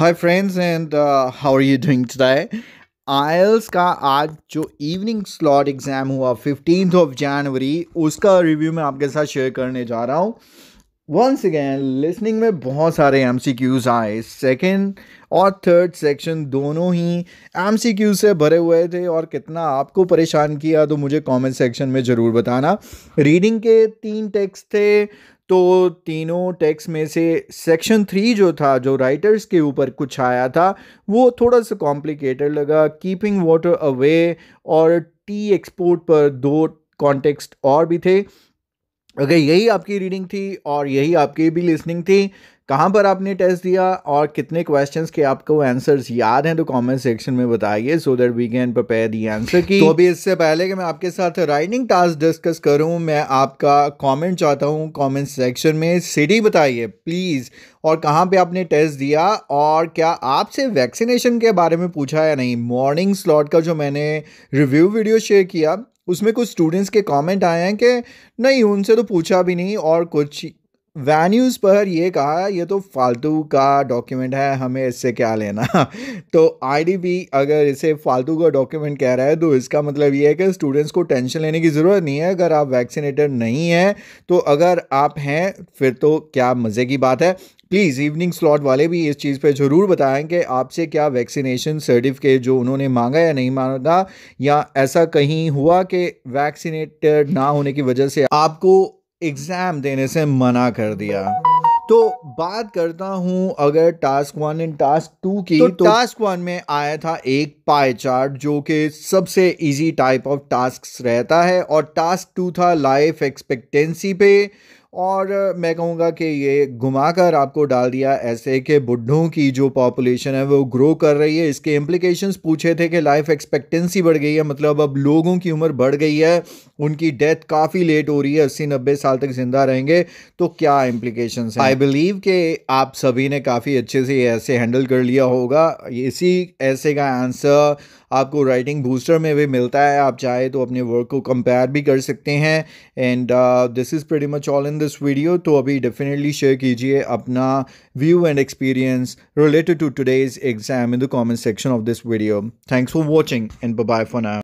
hi friends and how are you doing today IELTS का आज जो इवनिंग स्लॉट एग्ज़ाम हुआ फिफ्टीन ऑफ जनवरी उसका रिव्यू मैं आपके साथ शेयर करने जा रहा हूँ वंस अगेन लिसनिंग में बहुत सारे एम सी क्यूज़ आए सेकेंड और थर्ड सेक्शन दोनों ही एम सी क्यू से भरे हुए थे और कितना आपको परेशान किया तो मुझे कमेंट सेक्शन में ज़रूर बताना रीडिंग के तीन टेक्स्ट थे तो तीनों टेक्स्ट में से सेक्शन थ्री जो था जो राइटर्स के ऊपर कुछ आया था वो थोड़ा सा कॉम्प्लिकेटेड लगा कीपिंग वाटर अवे और टी एक्सपोर्ट पर दो कॉन्टेक्स्ट और भी थे अगर यही आपकी रीडिंग थी और यही आपकी भी लिसनिंग थी कहाँ पर आपने टेस्ट दिया और कितने क्वेश्चंस के आपको आंसर्स याद हैं तो कमेंट सेक्शन में बताइए so that we can prepare the answer की तो अभी इससे पहले कि मैं आपके साथ राइटिंग टास्क डिस्कस करूँ मैं आपका कमेंट चाहता हूँ कमेंट सेक्शन में सिटी बताइए प्लीज़ और कहाँ पे आपने टेस्ट दिया और क्या आपसे वैक्सीनेशन के बारे में पूछा या नहीं मॉर्निंग स्लॉट का जो मैंने रिव्यू वीडियो शेयर किया उसमें कुछ स्टूडेंट्स के कमेंट आए हैं कि नहीं उनसे तो पूछा भी नहीं और कुछ वेन्यूज़ पर ये कहा ये तो फालतू का डॉक्यूमेंट है हमें इससे क्या लेना तो आईडीबी अगर इसे फालतू का डॉक्यूमेंट कह रहा है तो इसका मतलब ये है कि स्टूडेंट्स को टेंशन लेने की ज़रूरत नहीं है अगर आप वैक्सीनेटेड नहीं हैं तो अगर आप हैं फिर तो क्या मज़े की बात है प्लीज़ इवनिंग स्लॉट वाले भी इस चीज़ पे ज़रूर बताएं कि आपसे क्या वैक्सीनेशन सर्टिफिकेट जो उन्होंने मांगा या नहीं मांगा या ऐसा कहीं हुआ कि वैक्सीनेटेड ना होने की वजह से आपको एग्ज़ाम देने से मना कर दिया तो बात करता हूँ अगर task one and task two की तो, तो टास्क वन में आया था एक पाई चार्ट जो कि सबसे इजी टाइप ऑफ टास्क रहता है और टास्क टू था लाइफ एक्सपेक्टेंसी पे और मैं कहूँगा कि ये घुमा कर आपको डाल दिया ऐसे कि बुढ़ों की जो पॉपुलेशन है वो ग्रो कर रही है इसके इम्प्लीकेशन पूछे थे कि लाइफ एक्सपेक्टेंसी बढ़ गई है मतलब अब लोगों की उम्र बढ़ गई है उनकी डेथ काफ़ी लेट हो रही है अस्सी नब्बे साल तक ज़िंदा रहेंगे तो क्या इम्प्लीकेशन है आई बिलीव कि आप सभी ने काफ़ी अच्छे से ऐसे हैंडल कर लिया होगा इसी ऐसे का आंसर आपको राइटिंग बूस्टर में भी मिलता है आप चाहे तो अपने वर्क को कंपेयर भी कर सकते हैं and this is pretty much all in this video तो अभी डेफिनेटली शेयर कीजिए अपना view and experience related to today's exam in the comment section of this video thanks for watching and bye for now